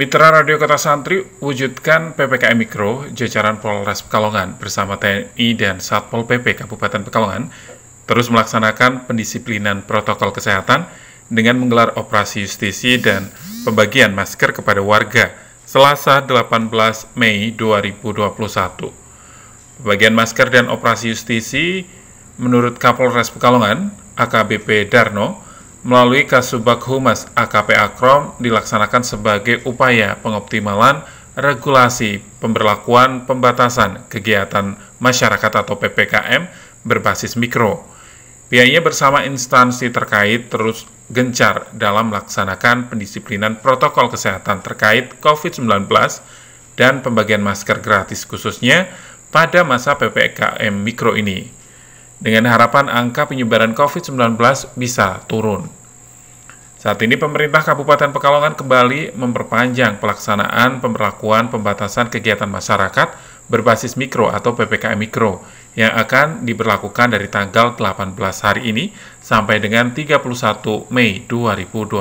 Mitra Radio Kota Santri wujudkan PPKM Mikro jajaran Polres Pekalongan bersama TNI dan Satpol PP Kabupaten Pekalongan terus melaksanakan pendisiplinan protokol kesehatan dengan menggelar operasi justisi dan pembagian masker kepada warga Selasa 18 Mei 2021. Bagian masker dan operasi justisi, menurut Kapolres Pekalongan, AKBP Darno, melalui Kasubag Humas AKP Akrom dilaksanakan sebagai upaya pengoptimalan regulasi pemberlakuan pembatasan kegiatan masyarakat atau PPKM berbasis mikro. Pihaknya bersama instansi terkait terus gencar dalam melaksanakan pendisiplinan protokol kesehatan terkait COVID-19 dan pembagian masker gratis khususnya pada masa PPKM mikro ini, dengan harapan angka penyebaran COVID-19 bisa turun. Saat ini pemerintah Kabupaten Pekalongan kembali memperpanjang pelaksanaan pemberlakuan pembatasan kegiatan masyarakat berbasis mikro atau PPKM mikro yang akan diberlakukan dari tanggal 18 hari ini sampai dengan 31 Mei 2021.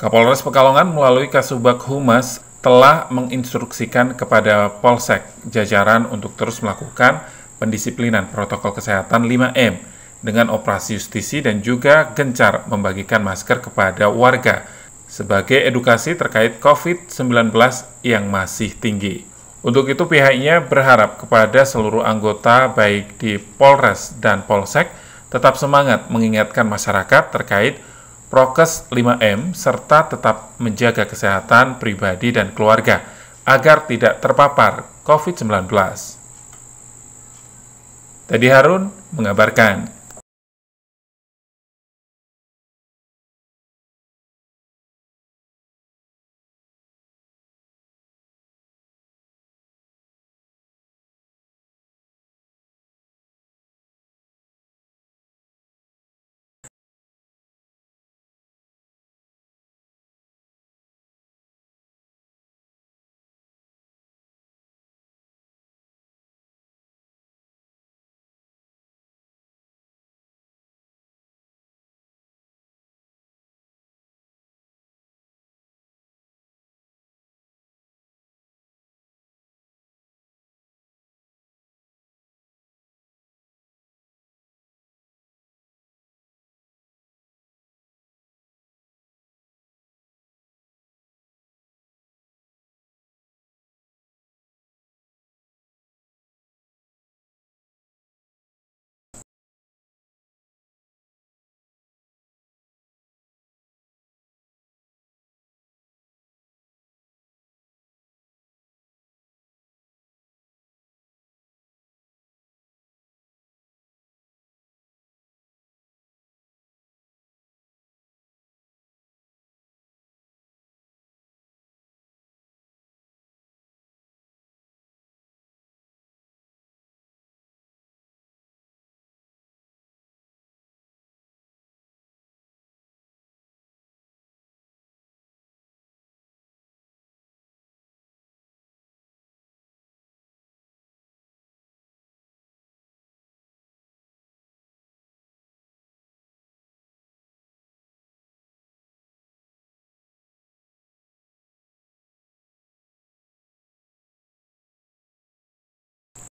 Kapolres Pekalongan melalui Kasubag Humas telah menginstruksikan kepada Polsek jajaran untuk terus melakukan pendisiplinan protokol kesehatan 5M dengan operasi justisi dan juga gencar membagikan masker kepada warga sebagai edukasi terkait COVID-19 yang masih tinggi. Untuk itu pihaknya berharap kepada seluruh anggota baik di Polres dan Polsek tetap semangat mengingatkan masyarakat terkait prokes 5M, serta tetap menjaga kesehatan pribadi dan keluarga agar tidak terpapar COVID-19. Tadi Harun mengabarkan.